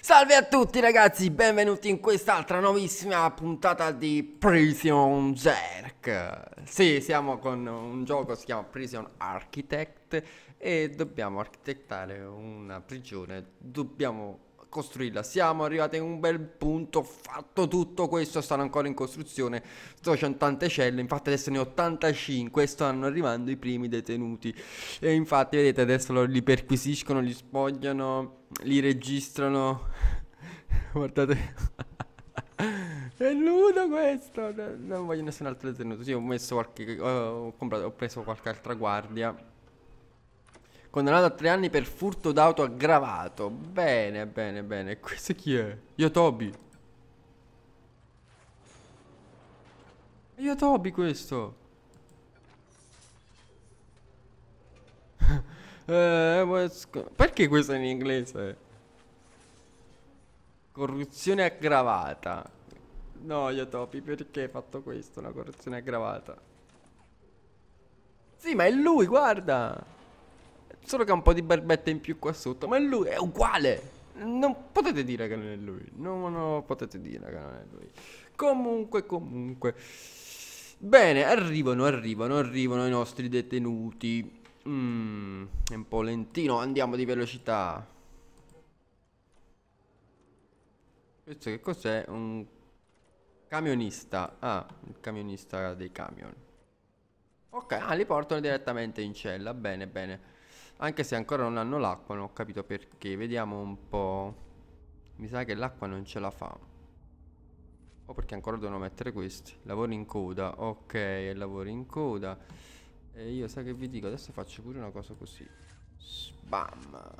Salve a tutti ragazzi, benvenuti in quest'altra nuovissima puntata di Prison Jerk Sì, siamo con un gioco che si chiama Prison Architect E dobbiamo architettare una prigione Dobbiamo costruirla. Siamo arrivati a un bel punto, ho fatto tutto questo, stanno ancora in costruzione, sto facendo tante celle, infatti adesso ne ho 85 stanno arrivando i primi detenuti. E infatti vedete adesso li perquisiscono, li spogliano, li registrano. Guardate. È nudo questo! Non voglio nessun altro detenuto. Sì, ho messo qualche. Ho, comprato, ho preso qualche altra guardia condannato a tre anni per furto d'auto aggravato. Bene, bene, bene. Questo chi è? Io Toby. Io Toby questo. Eh, perché questo è in inglese? Corruzione aggravata. No, io Toby, perché hai fatto questo? Una corruzione aggravata. Sì, ma è lui, guarda. Solo che ha un po' di barbetta in più qua sotto, ma lui è uguale. Non potete dire che non è lui. Non, non potete dire che non è lui. Comunque, comunque. Bene, arrivano, arrivano, arrivano i nostri detenuti. Mmm, è un po' lentino. Andiamo di velocità. Questo che cos'è? Un camionista. Ah, il camionista dei camion. Ok, ah, li portano direttamente in cella. Bene, bene. Anche se ancora non hanno l'acqua, non ho capito perché. Vediamo un po'. Mi sa che l'acqua non ce la fa. O perché ancora devono mettere questi. Lavoro in coda. Ok, lavoro in coda. E io sai che vi dico, adesso faccio pure una cosa così. Spam.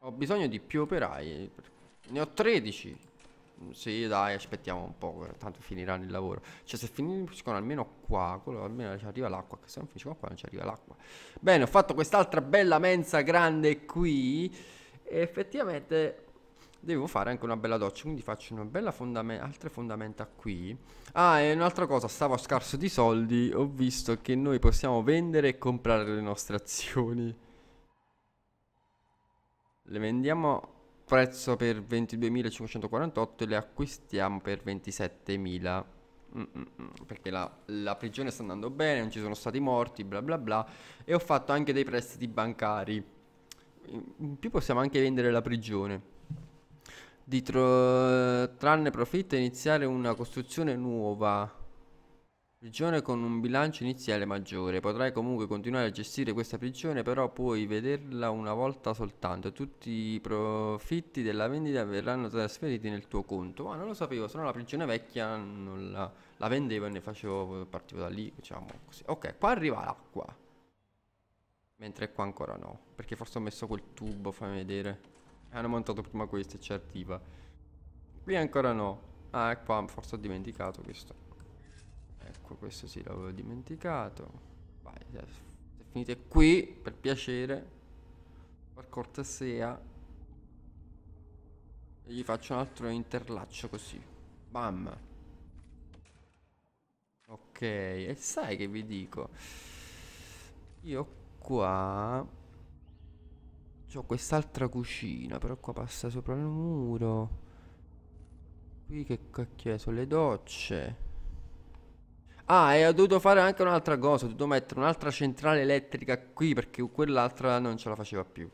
Ho bisogno di più operai. Ne ho 13. Sì, dai, aspettiamo un po', tanto finiranno il lavoro. Cioè, se finiscono almeno qua, almeno ci arriva l'acqua, se non finiscono qua non ci arriva l'acqua. Bene, ho fatto quest'altra bella mensa grande qui e effettivamente devo fare anche una bella doccia, quindi faccio una bella fondamenta, altre fondamenta qui. Ah, e un'altra cosa, stavo a scarso di soldi, ho visto che noi possiamo vendere e comprare le nostre azioni. Le vendiamo prezzo per 22.548 e le acquistiamo per 27.000 mm, mm, mm, perché la, la, prigione sta andando bene, non ci sono stati morti, bla bla bla. E ho fatto anche dei prestiti bancari. In più possiamo anche vendere la prigione. Di tro- tranne profitto iniziare una costruzione nuova. Prigione con un bilancio iniziale maggiore, potrai comunque continuare a gestire questa prigione però puoi vederla una volta soltanto tutti i profitti della vendita verranno trasferiti nel tuo conto. Ma ah, non lo sapevo, se no la prigione vecchia la, la, vendevo e ne facevo, partivo da lì, diciamo così. Ok, qua arriva l'acqua. Mentre qua ancora no, perché forse ho messo quel tubo, fammi vedere. Eh, hanno montato prima questo e ci arriva. Qui ancora no. Ah, qua, forse ho dimenticato questo d'acqua, questo sì, l'avevo dimenticato. Vai, se finite qui, per piacere, per cortesia, e gli faccio un altro interlaccio così. Bam. Ok, e sai che vi dico? Io qua... Ho quest'altra cucina, però qua passa sopra il muro. Qui che cacchio è? Sono le docce. Ah, e ho dovuto fare anche un'altra cosa, ho dovuto mettere un'altra centrale elettrica qui perché quell'altra non ce la faceva più.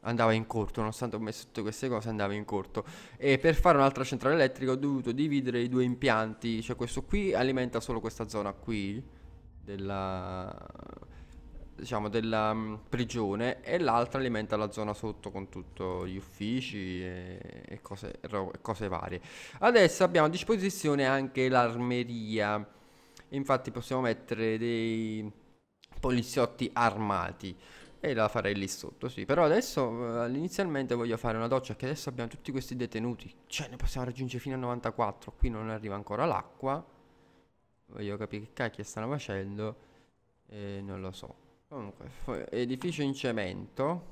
Andava in corto, nonostante ho messo tutte queste cose, andava in corto. E per fare un'altra centrale elettrica ho dovuto dividere i due impianti, cioè questo qui alimenta solo questa zona qui della diciamo della mm, prigione e l'altra alimenta la zona sotto con tutti gli uffici e, e cose, cose varie. Adesso abbiamo a disposizione anche l'armeria infatti possiamo mettere dei poliziotti armati e la farei lì sotto, sì. Però adesso eh, inizialmente voglio fare una doccia che adesso abbiamo tutti questi detenuti. Cioè ne possiamo raggiungere fino a 94. Qui non arriva ancora l'acqua. Voglio capire che cacchio stanno facendo. E non lo so. Comunque, edificio in cemento.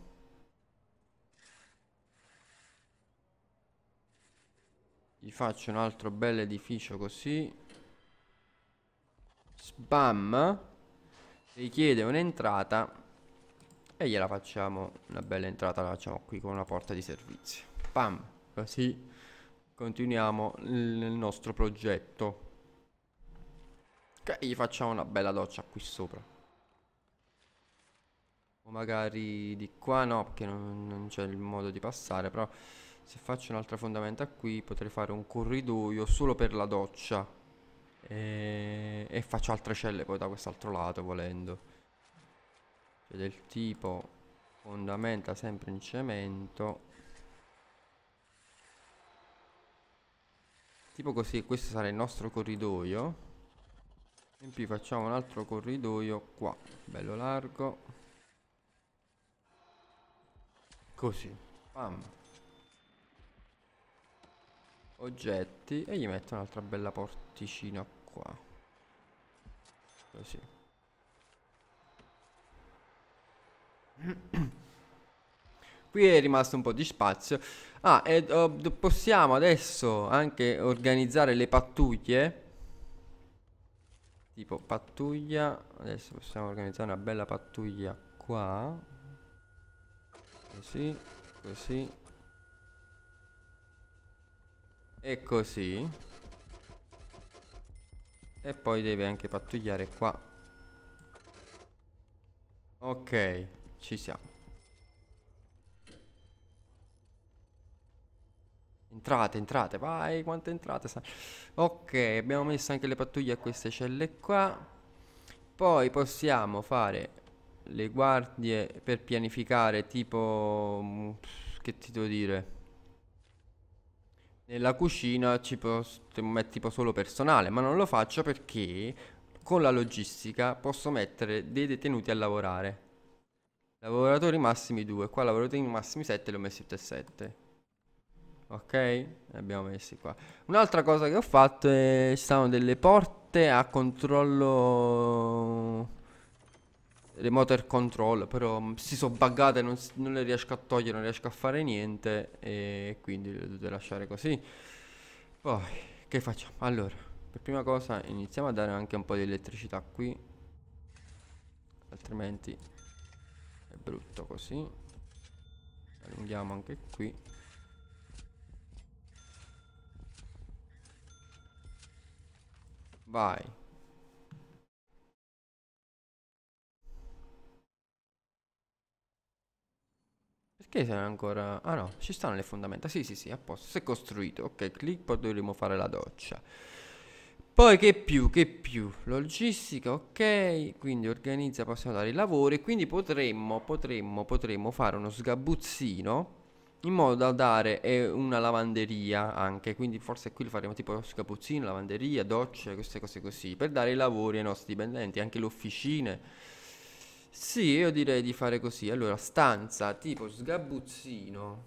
Gli faccio un altro bel edificio così. Spam richiede un'entrata e gliela facciamo una bella entrata, la facciamo qui con una porta di servizio. Pam, così continuiamo Nel nostro progetto. E gli facciamo una bella doccia qui sopra. O magari di qua no, perché non, non c'è il modo di passare, però se faccio un'altra fondamenta qui potrei fare un corridoio solo per la doccia e, e faccio altre celle poi da quest'altro lato volendo cioè del tipo fondamenta sempre in cemento tipo così questo sarà il nostro corridoio in più facciamo un altro corridoio qua bello largo così bam oggetti e gli metto un'altra bella porticina qua così qui è rimasto un po' di spazio ah e uh, oh, possiamo adesso anche organizzare le pattuglie tipo pattuglia adesso possiamo organizzare una bella pattuglia qua così così e così. E poi deve anche pattugliare qua. Ok, ci siamo. Entrate, entrate, vai, quante entrate Ok, abbiamo messo anche le pattuglie a queste celle qua. Poi possiamo fare le guardie per pianificare tipo... Mm, che ti devo dire? Nella cucina ci posso, tipo solo personale, ma non lo faccio perché con la logistica posso mettere dei detenuti a lavorare. Lavoratori massimi 2, qua lavoratori massimi 7 li ho messi tutti e 7. Ok? Li abbiamo messi qua. Un'altra cosa che ho fatto è ci sono delle porte a controllo remote control, però mm, si sono buggate, non, non, le riesco a togliere, non riesco a fare niente e quindi le dovete lasciare così. Poi, che facciamo? Allora, per prima cosa iniziamo a dare anche un po' di elettricità qui, altrimenti è brutto così. Allunghiamo anche qui. Vai. Che c'è ancora... Ah no, ci stanno le fondamenta. Sì, sì, sì, a posto. Si è costruito. Ok, clic, poi dovremo fare la doccia. Poi che più, che più? Logistica, ok. Quindi organizza, possiamo dare i lavori. Quindi potremmo, potremmo, potremmo fare uno sgabuzzino in modo da dare eh, una lavanderia anche, quindi forse qui lo faremo tipo sgabuzzino, lavanderia, docce, queste cose così, per dare i lavori ai nostri dipendenti, anche le officine sì, io direi di fare così. Allora, stanza tipo sgabuzzino.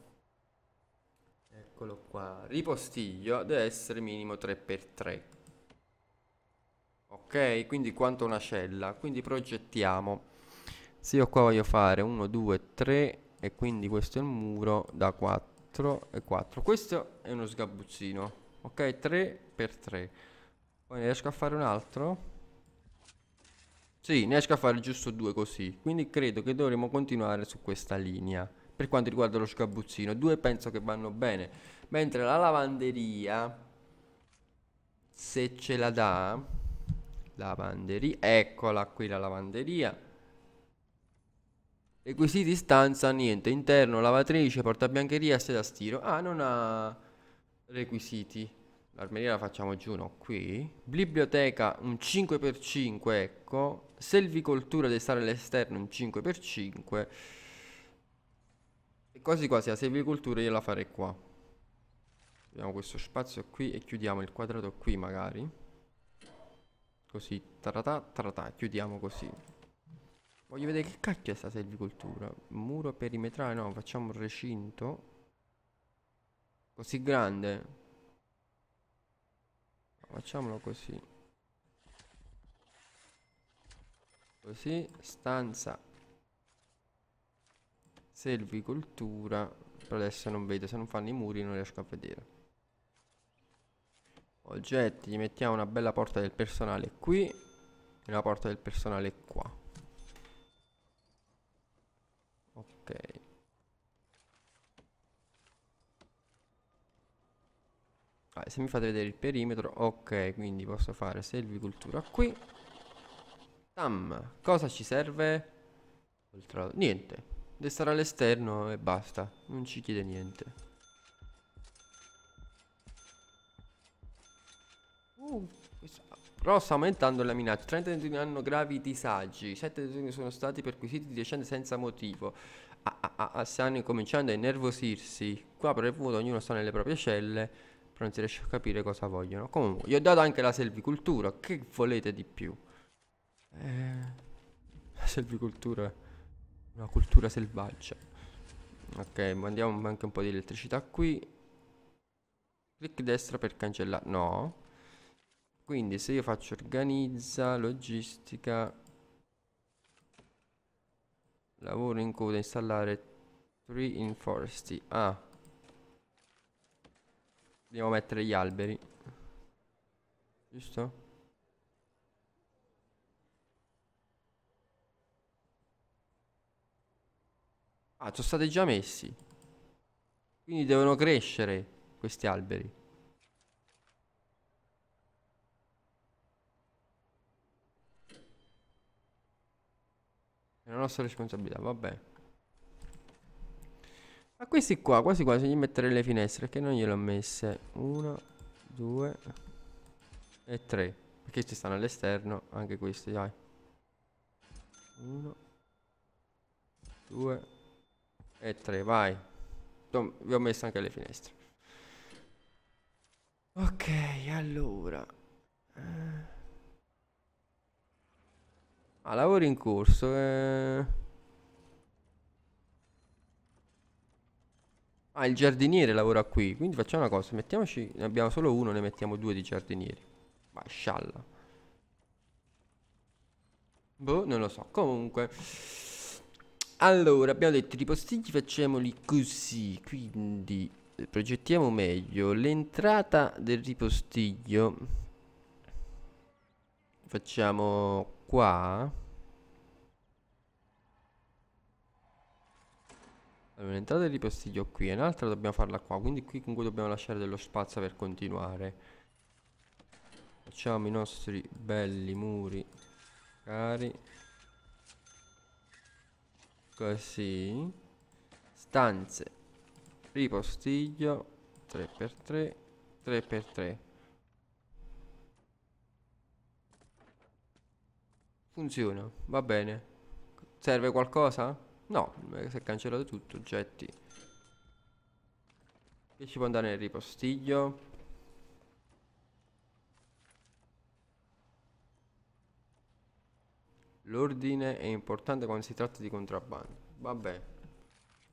Eccolo qua. Ripostiglio deve essere minimo 3x3. Ok, quindi quanto una cella. Quindi progettiamo. Se io qua voglio fare 1, 2, 3 e quindi questo è il muro da 4 e 4. Questo è uno sgabuzzino. Ok, 3x3. Poi ne riesco a fare un altro? Sì, ne riesco a fare giusto due così, quindi credo che dovremo continuare su questa linea. Per quanto riguarda lo scabuzzino, due penso che vanno bene, mentre la lavanderia, se ce la dà, lavanderia, eccola qui la lavanderia. Requisiti stanza, niente, interno, lavatrice, portabiancheria, sede a stiro. Ah, non ha requisiti. L'armeria la facciamo giù, no? Qui. Biblioteca, un 5x5, ecco selvicoltura deve stare all'esterno in 5x5 e quasi quasi la selvicoltura io la farei qua Abbiamo questo spazio qui e chiudiamo il quadrato qui magari così taratà taratà chiudiamo così voglio vedere che cacchio è sta selvicoltura muro perimetrale no facciamo un recinto così grande facciamolo così Così, stanza. Selvicoltura. Però adesso non vedo, se non fanno i muri non riesco a vedere. Oggetti, gli mettiamo una bella porta del personale qui e una porta del personale qua. Ok. Ah, se mi fate vedere il perimetro, ok, quindi posso fare selvicoltura qui Tam, cosa ci serve? Oltre... Niente. Deve stare all'esterno e basta. Non ci chiede niente. Uh, però sta aumentando la minaccia. 30 detenuti hanno gravi disagi. 7 detenuti sono stati perquisiti di recente senza motivo. stanno cominciando a innervosirsi. Qua per il voto ognuno sta nelle proprie celle. Però non si riesce a capire cosa vogliono. Comunque, gli ho dato anche la selvicultura. Che volete di più? Eh, la selvicoltura è una cultura selvaggia. Ok, mandiamo anche un po' di elettricità qui. Clic destra per cancellare. No. Quindi se io faccio organizza, logistica, lavoro in coda, installare tree in forestry. Ah. Dobbiamo mettere gli alberi. Giusto? Ah, sono stati già messi. Quindi devono crescere questi alberi. È la nostra responsabilità, vabbè. Ma questi qua, quasi quasi gli mettere le finestre, che non gliele ho messe. Una, due e tre. Perché ci stanno all'esterno, anche questi, dai. Uno, due e 3, vai. Vi ho messo anche le finestre. Ok, allora. Eh. A ah, lavoro in corso. Eh. Ah, il giardiniere lavora qui. Quindi facciamo una cosa. Mettiamoci. Ne abbiamo solo uno, ne mettiamo due di giardinieri. Vai, scialla. Boh, non lo so. Comunque. Allora, abbiamo detto i postigli facciamoli così, quindi eh, progettiamo meglio l'entrata del ripostiglio. Facciamo qua. Allora, l'entrata del ripostiglio qui e un'altra dobbiamo farla qua, quindi qui comunque dobbiamo lasciare dello spazio per continuare. Facciamo i nostri belli muri cari. Così Stanze Ripostiglio 3x3 3x3 Funziona, va bene Serve qualcosa? No, si è cancellato tutto, oggetti Che ci può andare nel ripostiglio? L'ordine è importante quando si tratta di contrabbando. Vabbè.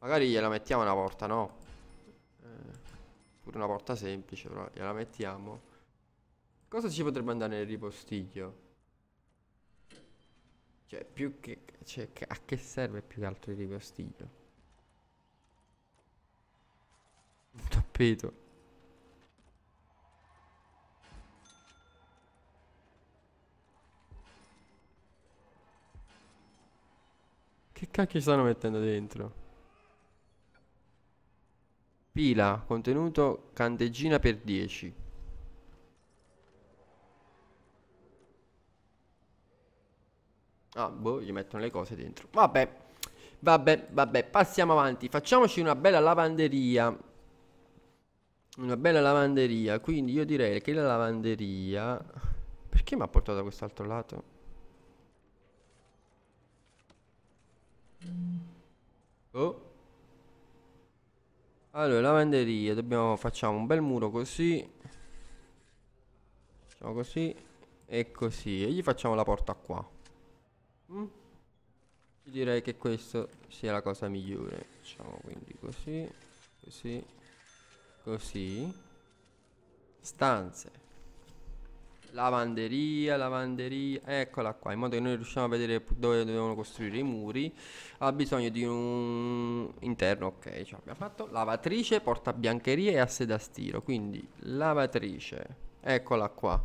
Magari gliela mettiamo una porta, no? Eh, pure una porta semplice, però gliela mettiamo. Cosa ci potrebbe andare nel ripostiglio? Cioè, più che... Cioè, a che serve più che altro il ripostiglio? Un tappeto. Che cacchio stanno mettendo dentro? Pila, contenuto candeggina per 10. Ah, boh, gli mettono le cose dentro. Vabbè, vabbè, vabbè, passiamo avanti. Facciamoci una bella lavanderia. Una bella lavanderia. Quindi io direi che la lavanderia... Perché mi ha portato da quest'altro lato? Ecco. Allora, lavanderie, dobbiamo facciamo un bel muro così. Facciamo così e così e gli facciamo la porta qua. Mm? Direi che questa sia la cosa migliore. Facciamo quindi così, così, così. Stanze lavanderia, lavanderia, eccola qua, in modo che noi riusciamo a vedere dove dovevano costruire i muri, ha bisogno di un interno, ok, cioè abbiamo fatto lavatrice, portabiancheria e asse da stiro, quindi lavatrice, eccola qua,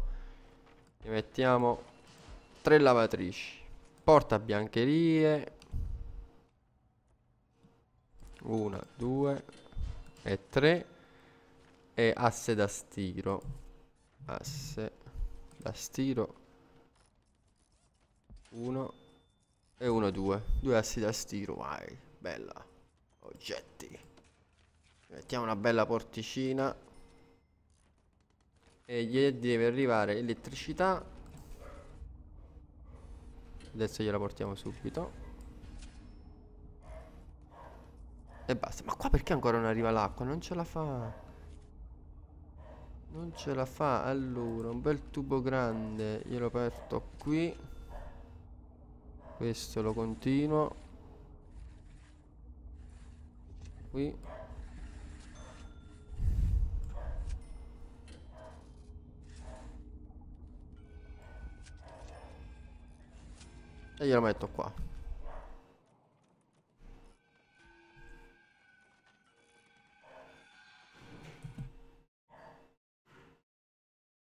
ne mettiamo tre lavatrici, portabiancherie, una, due e tre e asse da stiro asse la stiro 1 e 1, 2 Due assi da stiro, vai Bella Oggetti Mettiamo una bella porticina E gli deve arrivare elettricità Adesso gliela portiamo subito E basta Ma qua perché ancora non arriva l'acqua? Non ce la fa non ce la fa, allora, un bel tubo grande, glielo aperto qui. Questo lo continuo. Qui. E glielo metto qua.